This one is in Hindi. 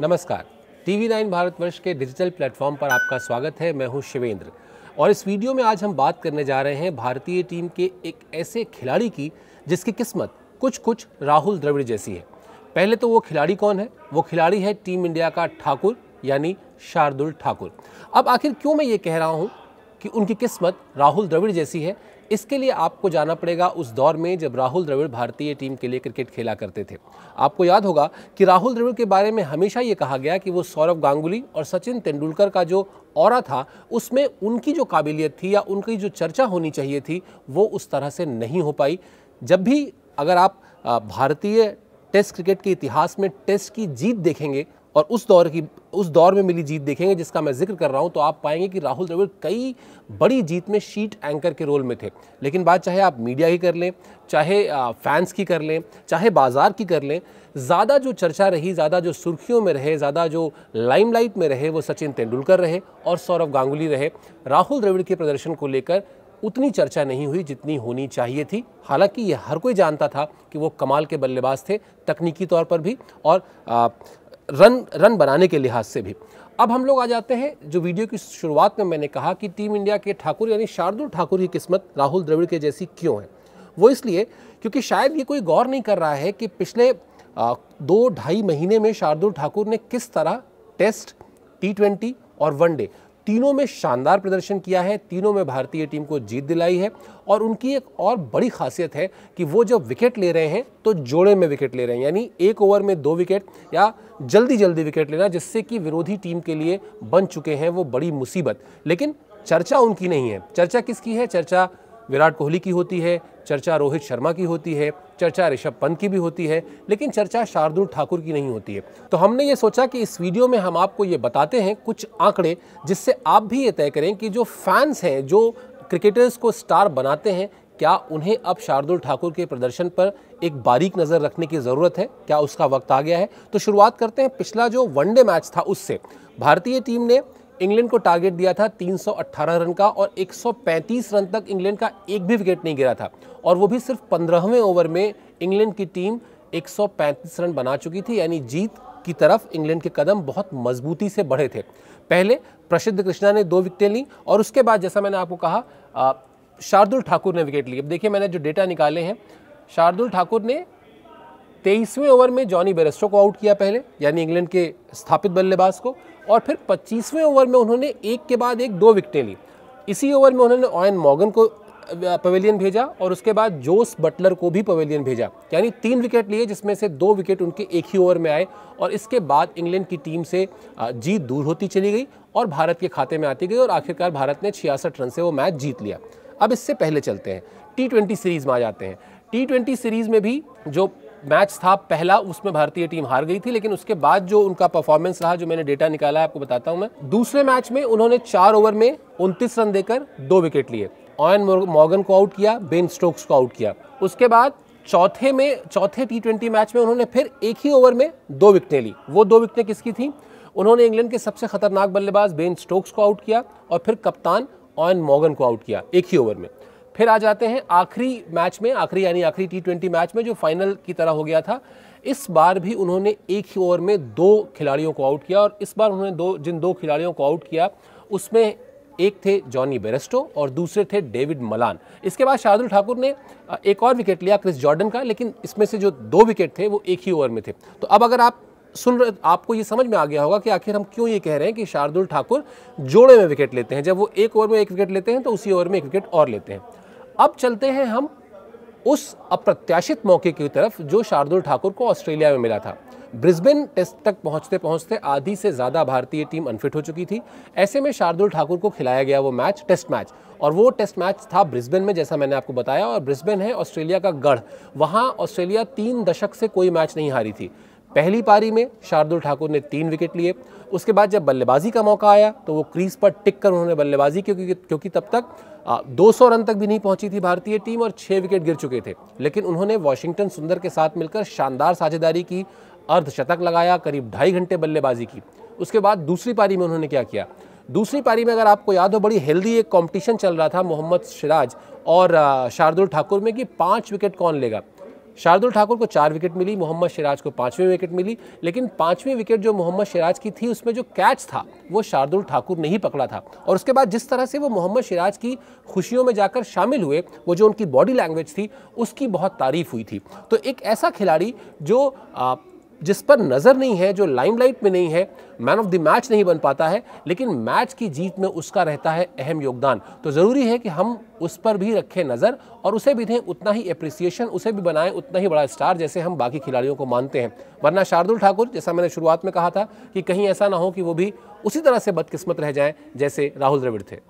नमस्कार टीवी नाइन भारतवर्ष के डिजिटल प्लेटफॉर्म पर आपका स्वागत है मैं हूं शिवेंद्र और इस वीडियो में आज हम बात करने जा रहे हैं भारतीय टीम के एक ऐसे खिलाड़ी की जिसकी किस्मत कुछ कुछ राहुल द्रविड़ जैसी है पहले तो वो खिलाड़ी कौन है वो खिलाड़ी है टीम इंडिया का ठाकुर यानी शार्दुल ठाकुर अब आखिर क्यों मैं ये कह रहा हूँ कि उनकी किस्मत राहुल द्रविड़ जैसी है इसके लिए आपको जाना पड़ेगा उस दौर में जब राहुल द्रविड़ भारतीय टीम के लिए क्रिकेट खेला करते थे आपको याद होगा कि राहुल द्रविड़ के बारे में हमेशा ये कहा गया कि वो सौरभ गांगुली और सचिन तेंदुलकर का जो और था उसमें उनकी जो काबिलियत थी या उनकी जो चर्चा होनी चाहिए थी वो उस तरह से नहीं हो पाई जब भी अगर आप भारतीय टेस्ट क्रिकेट के इतिहास में टेस्ट की जीत देखेंगे और उस दौर की उस दौर में मिली जीत देखेंगे जिसका मैं जिक्र कर रहा हूं तो आप पाएंगे कि राहुल द्रविड़ कई बड़ी जीत में शीट एंकर के रोल में थे लेकिन बात चाहे आप मीडिया की कर लें चाहे फैंस की कर लें चाहे बाजार की कर लें ज़्यादा जो चर्चा रही ज़्यादा जो सुर्खियों में रहे ज़्यादा जो लाइमलाइट में रहे वो सचिन तेंदुलकर रहे और सौरव गांगुली रहे राहुल द्रविड़ के प्रदर्शन को लेकर उतनी चर्चा नहीं हुई जितनी होनी चाहिए थी हालांकि ये हर कोई जानता था कि वो कमाल के बल्लेबाज थे तकनीकी तौर पर भी और आ, रन रन बनाने के लिहाज से भी अब हम लोग आ जाते हैं जो वीडियो की शुरुआत में मैंने कहा कि टीम इंडिया के ठाकुर यानी शार्दुल ठाकुर की किस्मत राहुल द्रविड़ के जैसी क्यों है वो इसलिए क्योंकि शायद ये कोई गौर नहीं कर रहा है कि पिछले आ, दो ढाई महीने में शार्दुल ठाकुर ने किस तरह टेस्ट टी ट्वेंटी और वनडे तीनों में शानदार प्रदर्शन किया है तीनों में भारतीय टीम को जीत दिलाई है और उनकी एक और बड़ी खासियत है कि वो जब विकेट ले रहे हैं तो जोड़े में विकेट ले रहे हैं यानी एक ओवर में दो विकेट या जल्दी जल्दी विकेट लेना जिससे कि विरोधी टीम के लिए बन चुके हैं वो बड़ी मुसीबत लेकिन चर्चा उनकी नहीं है चर्चा किसकी है चर्चा विराट कोहली की होती है चर्चा रोहित शर्मा की होती है चर्चा ऋषभ पंत की भी होती है लेकिन चर्चा शार्दुल ठाकुर की नहीं होती है तो हमने ये सोचा कि इस वीडियो में हम आपको ये बताते हैं कुछ आंकड़े जिससे आप भी ये तय करें कि जो फैंस हैं जो क्रिकेटर्स को स्टार बनाते हैं क्या उन्हें अब शार्दुल ठाकुर के प्रदर्शन पर एक बारीक नज़र रखने की ज़रूरत है क्या उसका वक्त आ गया है तो शुरुआत करते हैं पिछला जो वनडे मैच था उससे भारतीय टीम ने इंग्लैंड को टारगेट दिया था 318 रन का और 135 रन तक इंग्लैंड का एक भी विकेट नहीं गिरा था और वो भी सिर्फ पंद्रहवें ओवर में इंग्लैंड की टीम 135 रन बना चुकी थी यानी जीत की तरफ इंग्लैंड के कदम बहुत मजबूती से बढ़े थे पहले प्रसिद्ध कृष्णा ने दो विकेटें ली और उसके बाद जैसा मैंने आपको कहा शार्दुल ठाकुर ने विकेट ली अब देखिए मैंने जो डेटा निकाले हैं शार्दुल ठाकुर ने तेईसवें ओवर में जॉनी बेरेस्टो को आउट किया पहले यानी इंग्लैंड के स्थापित बल्लेबाज को और फिर 25वें ओवर में उन्होंने एक के बाद एक दो विकटें ली इसी ओवर में उन्होंने ऑयन मॉगन को पवेलियन भेजा और उसके बाद जोस बटलर को भी पवेलियन भेजा यानी तीन विकेट लिए जिसमें से दो विकेट उनके एक ही ओवर में आए और इसके बाद इंग्लैंड की टीम से जीत दूर होती चली गई और भारत के खाते में आती गई और आखिरकार भारत ने छियासठ रन से वो मैच जीत लिया अब इससे पहले चलते हैं टी सीरीज़ में आ जाते हैं टी सीरीज़ में भी जो मैच था पहला उसमें भारतीय टीम हार गई थी लेकिन उसके बाद जो उनका परफॉर्मेंस रहा जो मैंने डेटा निकाला है आपको बताता हूं मैं दूसरे मैच में उन्होंने चार ओवर में उनतीस रन देकर दो विकेट लिए ऑयन मॉर्गन को आउट किया बेन स्टोक्स को आउट किया उसके बाद चौथे में चौथे टी ट्वेंटी मैच में उन्होंने फिर एक ही ओवर में दो विकटें ली वो दो विकटें किसकी थी उन्होंने इंग्लैंड के सबसे खतरनाक बल्लेबाज बेन स्टोक्स को आउट किया और फिर कप्तान ऑयन मॉगन को आउट किया एक ही ओवर में फिर आ जाते हैं आखिरी मैच में आखिरी यानी आखिरी टी ट्वेंटी मैच में जो फाइनल की तरह हो गया था इस बार भी उन्होंने एक ही ओवर में दो खिलाड़ियों को आउट किया और इस बार उन्होंने दो जिन दो खिलाड़ियों को आउट किया उसमें एक थे जॉनी बेरेस्टो और दूसरे थे डेविड मलान इसके बाद शार्दुल ठाकुर ने एक और विकेट लिया क्रिस जॉर्डन का लेकिन इसमें से जो दो विकेट थे वो एक ही ओवर में थे तो अब अगर आप सुन रहे आपको ये समझ में आ गया होगा कि आखिर हम क्यों ये कह रहे हैं कि शार्दुल ठाकुर जोड़े में विकेट लेते हैं जब वो एक ओवर में एक विकेट लेते हैं तो उसी ओवर में एक विकेट और लेते हैं अब चलते हैं हम उस अप्रत्याशित मौके की तरफ जो शार्दुल ठाकुर को ऑस्ट्रेलिया में मिला था ब्रिस्बेन टेस्ट तक पहुंचते पहुंचते आधी से ज़्यादा भारतीय टीम अनफिट हो चुकी थी ऐसे में शार्दुल ठाकुर को खिलाया गया वो मैच टेस्ट मैच और वो टेस्ट मैच था ब्रिस्बेन में जैसा मैंने आपको बताया और ब्रिस्बेन है ऑस्ट्रेलिया का गढ़ वहाँ ऑस्ट्रेलिया तीन दशक से कोई मैच नहीं हारी थी पहली पारी में शार्दुल ठाकुर ने तीन विकेट लिए उसके बाद जब बल्लेबाजी का मौका आया तो वो क्रीज पर टिक कर उन्होंने बल्लेबाजी की क्योंकि क्योंकि तब तक 200 रन तक भी नहीं पहुंची थी भारतीय टीम और छः विकेट गिर चुके थे लेकिन उन्होंने वाशिंगटन सुंदर के साथ मिलकर शानदार साझेदारी की अर्धशतक लगाया करीब ढाई घंटे बल्लेबाजी की उसके बाद दूसरी पारी में उन्होंने क्या किया दूसरी पारी में अगर आपको याद हो बड़ी हेल्दी एक कंपटीशन चल रहा था मोहम्मद सिराज और शार्दुल ठाकुर में कि पाँच विकेट कौन लेगा शार्दुल ठाकुर को चार विकेट मिली मोहम्मद सिराज को पाँचवीं विकेट मिली लेकिन पाँचवीं विकेट जो मोहम्मद सिराज की थी उसमें जो कैच था वो शार्दुल ठाकुर ने ही पकड़ा था और उसके बाद जिस तरह से वो मोहम्मद सिराज की खुशियों में जाकर शामिल हुए वो जो उनकी बॉडी लैंग्वेज थी उसकी बहुत तारीफ हुई थी तो एक ऐसा खिलाड़ी जो जिस पर नज़र नहीं है जो लाइमलाइट में नहीं है मैन ऑफ द मैच नहीं बन पाता है लेकिन मैच की जीत में उसका रहता है अहम योगदान तो ज़रूरी है कि हम उस पर भी रखें नज़र और उसे भी दें उतना ही अप्रिसिएशन उसे भी बनाएं उतना ही बड़ा स्टार जैसे हम बाकी खिलाड़ियों को मानते हैं वरना शार्दुल ठाकुर जैसा मैंने शुरुआत में कहा था कि कहीं ऐसा ना हो कि वो भी उसी तरह से बदकिस्मत रह जाएँ जैसे राहुल द्रविड़ थे